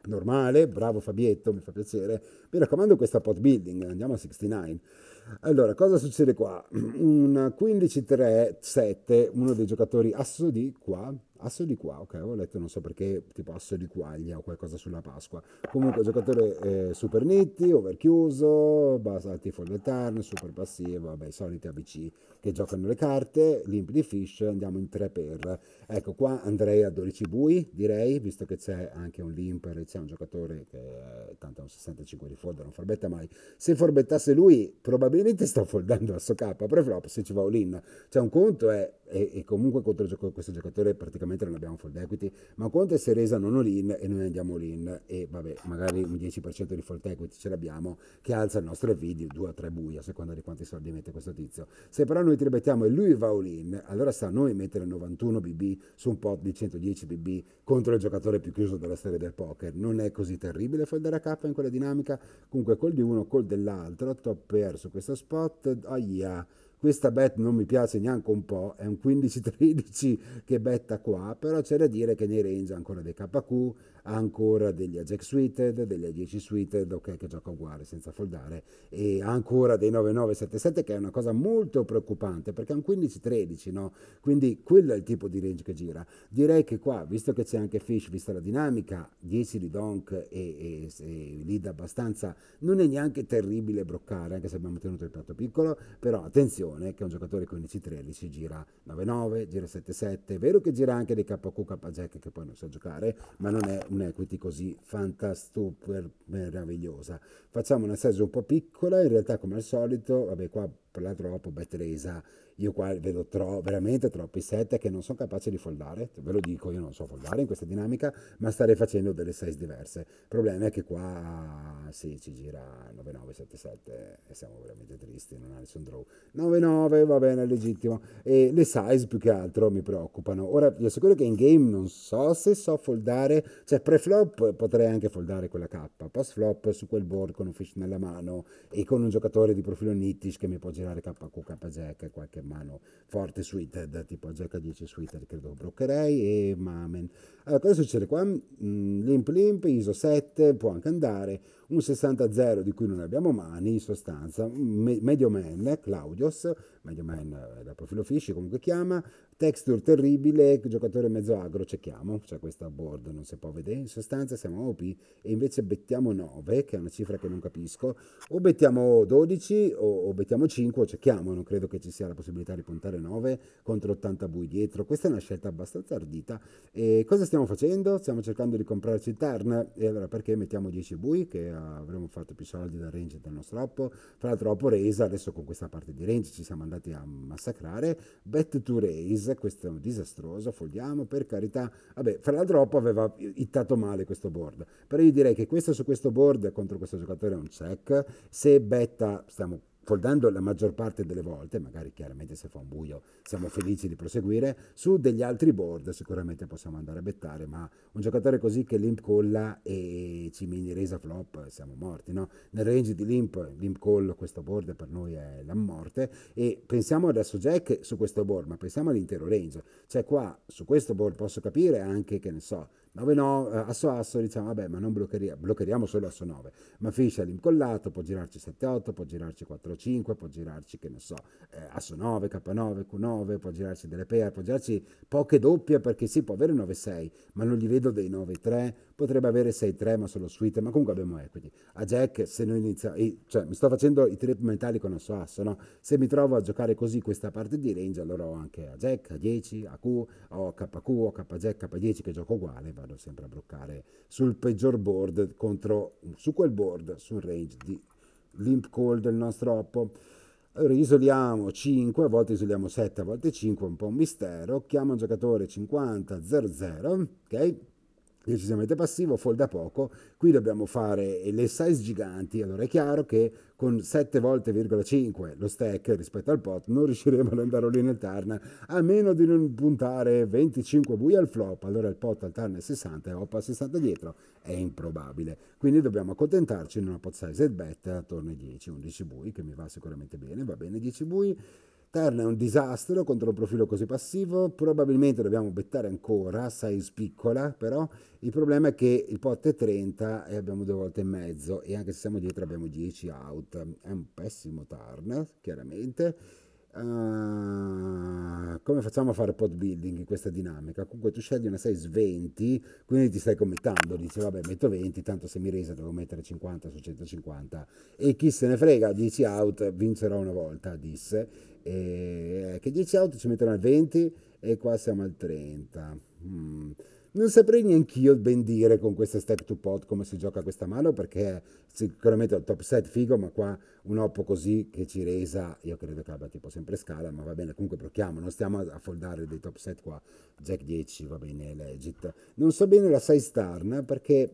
normale, bravo Fabietto, mi fa piacere. Mi raccomando questa pot building, andiamo a 69. Allora, cosa succede qua? Un 15-3-7, uno dei giocatori asso di qua, Asso di qua, ok, avevo letto non so perché, tipo asso di quaglia o qualcosa sulla Pasqua. Comunque, giocatore eh, super nitti, overchiuso, basati full return, super passivo, vabbè, i soliti ABC che giocano le carte, limp di fish, andiamo in 3 per. Ecco, qua andrei a 12 bui, direi, visto che c'è anche un limper, c'è un giocatore che eh, tanto è un 65 di folder, non forbetta mai. Se forbettasse lui, probabilmente sto foldando la sua K, pre se ci va all'in. in Cioè, un conto è, eh, e comunque contro questo giocatore praticamente praticamente non abbiamo fold equity, ma conto è se resano non all-in e noi andiamo all-in e vabbè, magari un 10% di fold equity ce l'abbiamo che alza il nostro EV due 2 o 3 buia, a seconda di quanti soldi mette questo tizio. Se però noi ripetiamo e lui va all-in, allora sta a noi mettere 91 BB su un pot di 110 BB contro il giocatore più chiuso della storia del poker. Non è così terribile foldare a K in quella dinamica? Comunque col di uno, col dell'altro, top pair su questo spot, aia. Oh yeah questa bet non mi piace neanche un po', è un 15-13 che betta qua, però c'è da dire che nei range ancora dei KQ, ha ancora degli Ajax Suited, degli A10 Suited, ok, che gioca uguale senza foldare, e ancora dei 9977 che è una cosa molto preoccupante perché è un 15-13, no? Quindi quello è il tipo di range che gira. Direi che qua, visto che c'è anche Fish, vista la dinamica, 10 di donk e, e, e lead abbastanza, non è neanche terribile broccare, anche se abbiamo tenuto il piatto piccolo, però attenzione che un giocatore 15-13 gira 9-9, gira 7-7, è vero che gira anche dei KQ, KJ che poi non sa so giocare, ma non è un un'equity così fantastuper meravigliosa. Facciamo una size un po' piccola, in realtà come al solito, vabbè qua parla troppo, beh Teresa io qua vedo tro- veramente troppi set che non sono capace di foldare, ve lo dico, io non so foldare in questa dinamica, ma starei facendo delle size diverse. Il problema è che qua sì, ci gira 9977 e siamo veramente tristi, non ha nessun draw. 99 va bene, è legittimo. E le size più che altro mi preoccupano. Ora, vi assicuro che in game non so se so foldare, cioè pre-flop potrei anche foldare quella K, post-flop su quel board con un fish nella mano e con un giocatore di profilo nittish che mi può girare KQ, KJack e qualche mano forte sui TED, tipo gk 10 sui TED che lo e Mamen. Allora, cosa succede qua? Mm, limp Limp, ISO 7, può anche andare, un 60-0 di cui non abbiamo mani, in sostanza, me- medio man, Claudios, medio man eh, da profilo fisci comunque chiama, texture terribile, giocatore mezzo agro, cerchiamo, c'è questa board, non si può vedere, in sostanza siamo OP e invece bettiamo 9, che è una cifra che non capisco, o bettiamo 12 o, o bettiamo 5 o cerchiamo, non credo che ci sia la possibilità di puntare 9 contro 80 bui dietro, questa è una scelta abbastanza ardita. E cosa stiamo facendo? Stiamo cercando di comprarci il turn, e allora perché mettiamo 10 bui, che eh, avremmo fatto più soldi da Range del nostro oppo. Fra l'altro, Oppo Race, adesso con questa parte di Range ci siamo andati a massacrare. Bet to raise, questo è un disastroso, foldiamo per carità. Vabbè, fra l'altro, Oppo aveva ittato male questo board, però io direi che questo su questo board contro questo giocatore è un check. Se betta, stiamo fondando la maggior parte delle volte, magari chiaramente se fa un buio siamo felici di proseguire, su degli altri board sicuramente possiamo andare a bettare, ma un giocatore così che Limp colla e ci mini resa flop siamo morti, no? Nel range di Limp, Limp call questo board per noi è la morte e pensiamo adesso Jack su questo board, ma pensiamo all'intero range, cioè qua su questo board posso capire anche che ne so, 9 no, eh, asso asso diciamo vabbè ma non bloccheria, bloccheriamo solo asso 9, ma Fiscia l'incollato può girarci 7-8, può girarci 4-5, può girarci che ne so, eh, asso 9, K9, Q9, può girarci delle pair, può girarci poche doppie perché sì può avere 9-6, ma non gli vedo dei 9-3, potrebbe avere 6-3 ma solo suite, ma comunque abbiamo equity. A Jack se noi iniziamo, cioè mi sto facendo i trip mentali con asso asso, no? Se mi trovo a giocare così questa parte di range allora ho anche a Jack, a 10, a Q, ho KQ, ho KJack, K10 che gioco uguale, vado sempre a bloccare sul peggior board contro, su quel board, sul range di limp call del nostro oppo. Allora isoliamo 5, a volte isoliamo 7, a volte 5, un po' un mistero. Chiamo un giocatore 50-00, ok? decisamente passivo, fold da poco, qui dobbiamo fare le size giganti, allora è chiaro che con 7 volte,5 lo stack rispetto al pot non riusciremo ad andare lì nel tarna a meno di non puntare 25 bui al flop, allora il pot al tarna è 60 e hop a 60 dietro, è improbabile, quindi dobbiamo accontentarci in una pot size bet attorno ai 10-11 bui che mi va sicuramente bene, va bene 10 bui, Turn è un disastro contro un profilo così passivo, probabilmente dobbiamo bettare ancora, size piccola però, il problema è che il pot è 30 e abbiamo due volte e mezzo e anche se siamo dietro abbiamo 10 out, è un pessimo turn chiaramente. Uh, come facciamo a fare pot building in questa dinamica? Comunque tu scegli una size 20, quindi ti stai commettando, dici vabbè metto 20, tanto se mi resa devo mettere 50 su 150 e chi se ne frega, 10 out vincerò una volta, disse eh, che 10 auto ci mettono al 20 e qua siamo al 30. Mm. Non saprei neanch'io ben dire con questa stack to pot come si gioca questa mano perché sicuramente è un top set figo, ma qua un oppo così che ci resa, io credo che abbia tipo sempre scala, ma va bene, comunque prochiamo, non stiamo a foldare dei top set qua, jack 10 va bene, legit. Non so bene la size turn perché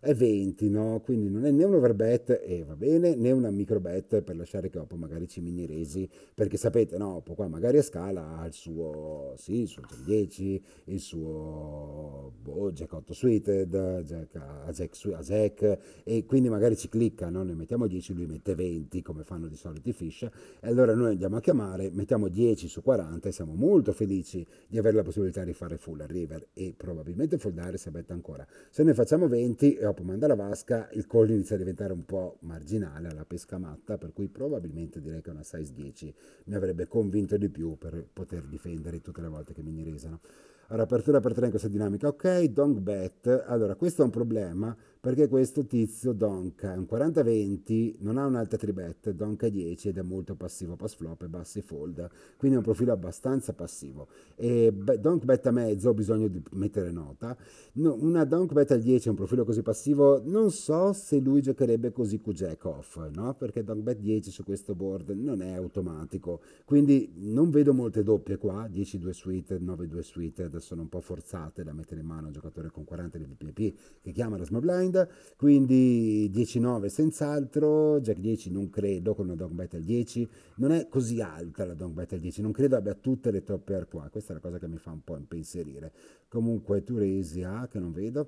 è 20, no? quindi non è né una overbet e eh, va bene, né una microbet per lasciare che dopo magari ci mini resi, perché sapete, no, qua magari a scala ha il suo, sì, il suo 10, il suo boh, Jack 8 suited, Jack, a, Jack, a Jack, e quindi magari ci clicca, no? ne mettiamo 10, lui mette 20 come fanno di solito i fish, e allora noi andiamo a chiamare, mettiamo 10 su 40 e siamo molto felici di avere la possibilità di fare full river e probabilmente foldare se betta ancora. Se ne facciamo 20, e dopo manda la vasca, il collo inizia a diventare un po' marginale alla pesca matta, per cui probabilmente direi che una size 10 mi avrebbe convinto di più per poter difendere tutte le volte che mi niresano. Allora, apertura per tre in questa dinamica, ok, dong bet. Allora, questo è un problema perché questo tizio Donka è un 40-20, non ha un'alta tribetta, Donka 10 ed è molto passivo pass flop e bassi fold, quindi è un profilo abbastanza passivo. E Donk bet a mezzo, ho bisogno di mettere nota, no, una Donk bet al 10 è un profilo così passivo, non so se lui giocherebbe così Jack off, no? perché Donk bet 10 su questo board non è automatico, quindi non vedo molte doppie qua, 10-2 suited, 9-2 suited, sono un po' forzate da mettere in mano un giocatore con 40 di VPP che chiama la small blind, Mind, quindi 10-9 senz'altro, Jack 10 non credo con una Dog Battle 10, non è così alta la Dog Battle 10, non credo abbia tutte le top air qua, questa è la cosa che mi fa un po' impensierire. Comunque Turesi A ah, che non vedo,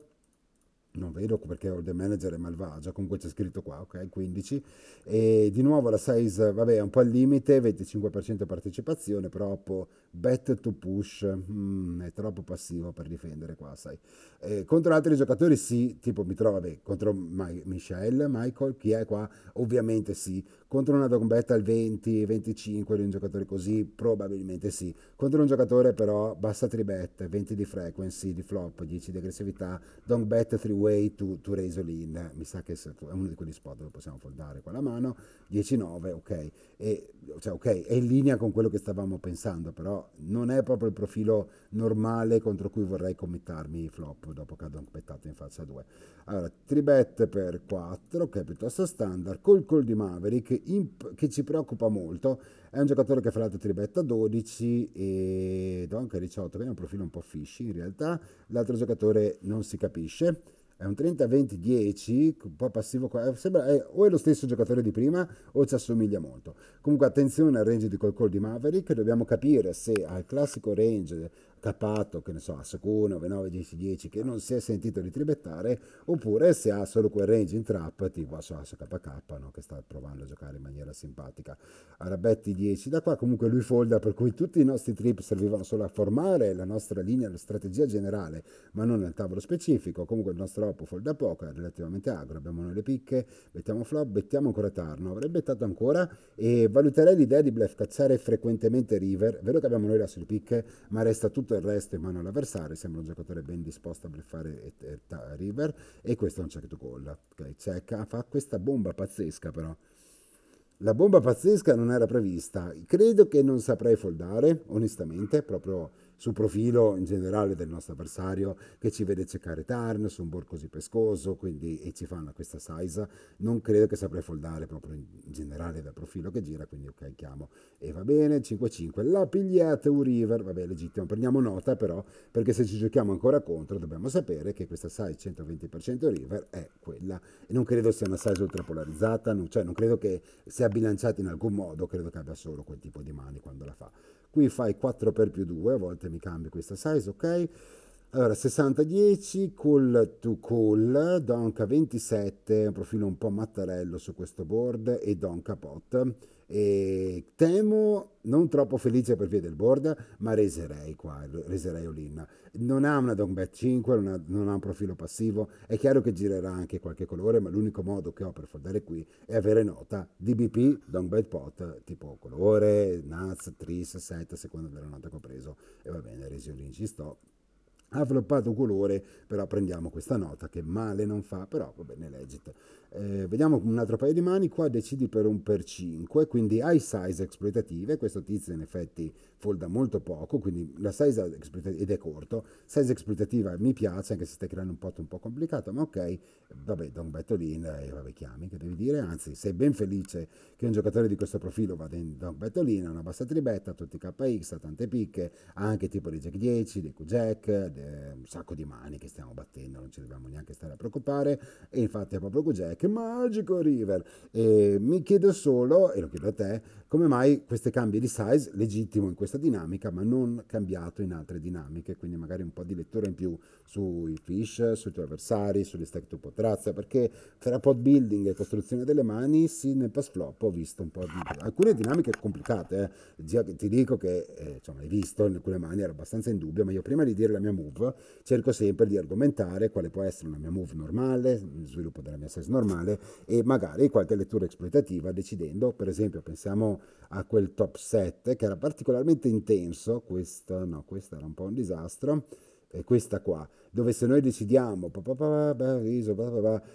non vedo perché ho manager è malvagia, comunque c'è scritto qua, ok, 15, e di nuovo la size, vabbè, è un po' al limite, 25% partecipazione, troppo, bet to push, mm, è troppo passivo per difendere qua, sai. E contro altri giocatori sì, tipo mi trovo, vabbè, contro My- Michel, Michael, chi è qua? Ovviamente sì, contro una dombetta al 20, 25 di un giocatore così, probabilmente sì. Contro un giocatore però basta 3 bet, 20 di frequency, di flop, 10 di aggressività, dong bet 3 way to, to raise all in. Mi sa che è uno di quegli spot dove possiamo foldare con la mano. 10-9, ok. E, cioè, ok, è in linea con quello che stavamo pensando, però non è proprio il profilo normale contro cui vorrei commettarmi i flop dopo che ha dong bettato in faccia 2. Allora, 3 bet per 4, che è piuttosto standard, col call di Maverick imp- che ci preoccupa molto. È un giocatore che fra l'altro tribetta 12 e do anche 18, quindi è un profilo un po' fishy in realtà. L'altro giocatore non si capisce. È un 30-20-10, un po' passivo qua. Eh, sembra, è, eh, o è lo stesso giocatore di prima o ci assomiglia molto. Comunque attenzione al range di col call di Maverick, dobbiamo capire se al classico range capato, che ne so, a secondo, 9, 10, 10, che non si è sentito di tribettare, oppure se ha solo quel range in trap, tipo Asso KK, no? che sta provando a giocare in maniera simpatica. Arabetti 10, da qua comunque lui folda, per cui tutti i nostri trip servivano solo a formare la nostra linea, la strategia generale, ma non nel tavolo specifico. Comunque il nostro Oppo folda poco, è relativamente agro, abbiamo noi le picche, mettiamo flop, mettiamo ancora Tarno, avrei bettato ancora e valuterei l'idea di bluff cacciare frequentemente River, vero che abbiamo noi la sulle picche, ma resta tutto tutto il resto in mano all'avversario, sembra un giocatore ben disposto a bleffare et, et, a River e questo è un check to goal, okay? Check, cioè, fa questa bomba pazzesca però. La bomba pazzesca non era prevista, credo che non saprei foldare, onestamente, proprio sul profilo in generale del nostro avversario che ci vede cercare turn su un board così pescoso quindi, e ci fanno questa size. Non credo che saprei foldare proprio in generale dal profilo che gira, quindi ok, chiamo e va bene. 5-5, la pigliate un river, vabbè, legittimo, prendiamo nota però perché se ci giochiamo ancora contro dobbiamo sapere che questa size 120% river è quella e non credo sia una size ultrapolarizzata, non, cioè non credo che sia bilanciata in alcun modo, credo che abbia solo quel tipo di mani quando la fa qui fai 4 x più 2, a volte mi cambi questa size, ok? Allora, 60-10, call to call, Donka 27, un profilo un po' mattarello su questo board e Donka pot e temo non troppo felice per via del board, ma reserei qua, reserei Olin. Non ha una Dong 5, non ha, non ha, un profilo passivo, è chiaro che girerà anche qualche colore, ma l'unico modo che ho per fondare qui è avere nota DBP, Dong Pot, tipo colore, Naz, Tris, 7, a seconda della nota che ho preso, e va bene, Resi Olin ci sto, ha floppato colore, però prendiamo questa nota che male non fa, però va bene, legit. Eh, vediamo un altro paio di mani, qua decidi per un per 5, quindi hai size exploitative questo tizio in effetti folda molto poco, quindi la size ed è corto, size esploitativa mi piace, anche se stai creando un pot un po' complicato, ma ok, vabbè, da Bettolin e eh, vabbè, chiami, che devi dire, anzi, sei ben felice che un giocatore di questo profilo vada in da un Bettolin, una bassa tribetta, tutti KX, ha tante picche, anche tipo di Jack 10, di Q-Jack, un sacco di mani che stiamo battendo, non ci dobbiamo neanche stare a preoccupare, e infatti è proprio Q-Jack che magico River. E mi chiedo solo, e lo chiedo a te, come mai questi cambi di size, legittimo in questa dinamica, ma non cambiato in altre dinamiche, quindi magari un po' di lettura in più sui fish, sui tuoi avversari, sugli stack tu potrazza, perché tra pod building e costruzione delle mani, sì, nel pass flop ho visto un po' di... alcune dinamiche complicate, eh. Già, ti dico che, eh, insomma, hai visto, in alcune mani era abbastanza in dubbio, ma io prima di dire la mia move, cerco sempre di argomentare quale può essere una mia move normale, il sviluppo della mia size normale, e magari qualche lettura esploitativa, decidendo, per esempio, pensiamo a quel top 7 che era particolarmente intenso, questa no, questa era un po' un disastro, e questa qua dove se noi decidiamo,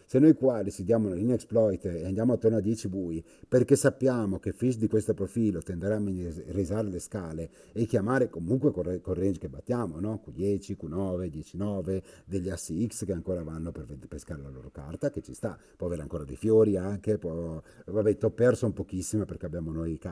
se noi qua decidiamo una linea exploit e andiamo attorno a 10 bui, perché sappiamo che fish di questo profilo tenderà a minimizzare le scale e chiamare comunque col, col range che battiamo, no? Q10, Q9, 19, degli assi X che ancora vanno per pescare la loro carta, che ci sta, può avere ancora dei fiori anche, può, vabbè, ho perso un pochissimo perché abbiamo noi K,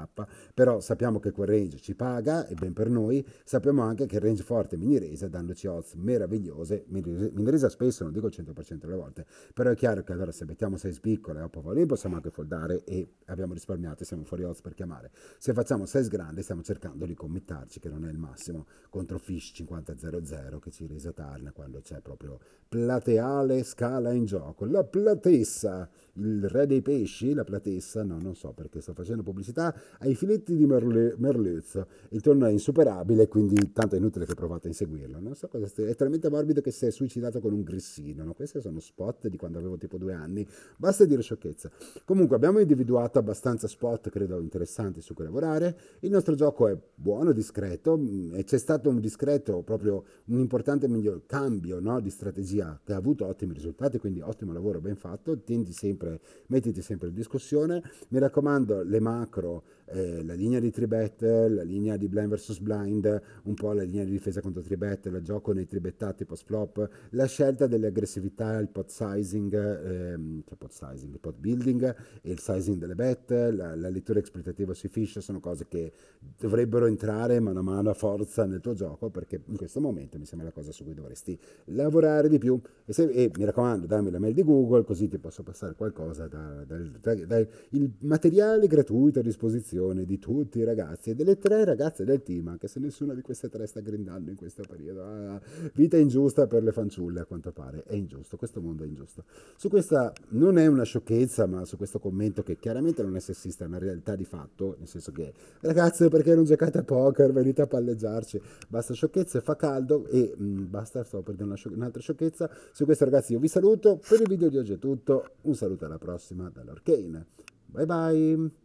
però sappiamo che quel range ci paga e ben per noi, sappiamo anche che il range forte mini resa dandoci odds meravigliose mi risa spesso, non dico il 100% delle volte, però è chiaro che allora se mettiamo 6 piccole a Povolin possiamo anche foldare e abbiamo risparmiato, siamo fuori odds per chiamare. Se facciamo 6 grandi stiamo cercando di committarci, che non è il massimo, contro Fish 50-0-0 che ci risa tarna quando c'è proprio plateale scala in gioco. La platessa, il re dei pesci, la platessa, no, non so perché sto facendo pubblicità, ai filetti di Merle, Merluzzo. Il torneo è insuperabile, quindi tanto è inutile che provate a inseguirlo. Non so cosa stai, è talmente morbido che si è suicidato con un grissino. No? Questi sono spot di quando avevo tipo due anni. Basta dire sciocchezza. Comunque abbiamo individuato abbastanza spot, credo, interessanti su cui lavorare. Il nostro gioco è buono, discreto mm, e c'è stato un discreto, proprio un importante miglior cambio no? di strategia che ha avuto ottimi risultati, quindi ottimo lavoro ben fatto. Tendi sempre, mettiti sempre in discussione. Mi raccomando, le macro eh, la linea di Tribet, la linea di Blind vs Blind, un po' la linea di difesa contro Tribet, il gioco nei tribettati post flop, la scelta delle aggressività, il pot sizing, ehm, cioè pot sizing, il pot building il sizing delle bet, la, la lettura espletativa sui fish sono cose che dovrebbero entrare mano a mano a forza nel tuo gioco perché in questo momento mi sembra la cosa su cui dovresti lavorare di più e, se, e mi raccomando dammi la mail di Google così ti posso passare qualcosa dal da, da, da materiale gratuito a disposizione soddisfazione di tutti i ragazzi e delle tre ragazze del team, anche se nessuna di queste tre sta grindando in questo periodo. Ah, vita ingiusta per le fanciulle, a quanto pare. È ingiusto, questo mondo è ingiusto. Su questa non è una sciocchezza, ma su questo commento che chiaramente non è sessista, è una realtà di fatto, nel senso che ragazze perché non giocate a poker, venite a palleggiarci, basta sciocchezze, fa caldo e mh, mm, basta, sto per dire scio- un'altra sciocchezza. Su questo ragazzi io vi saluto, per il video di oggi è tutto, un saluto alla prossima dall'Arcane. Bye bye!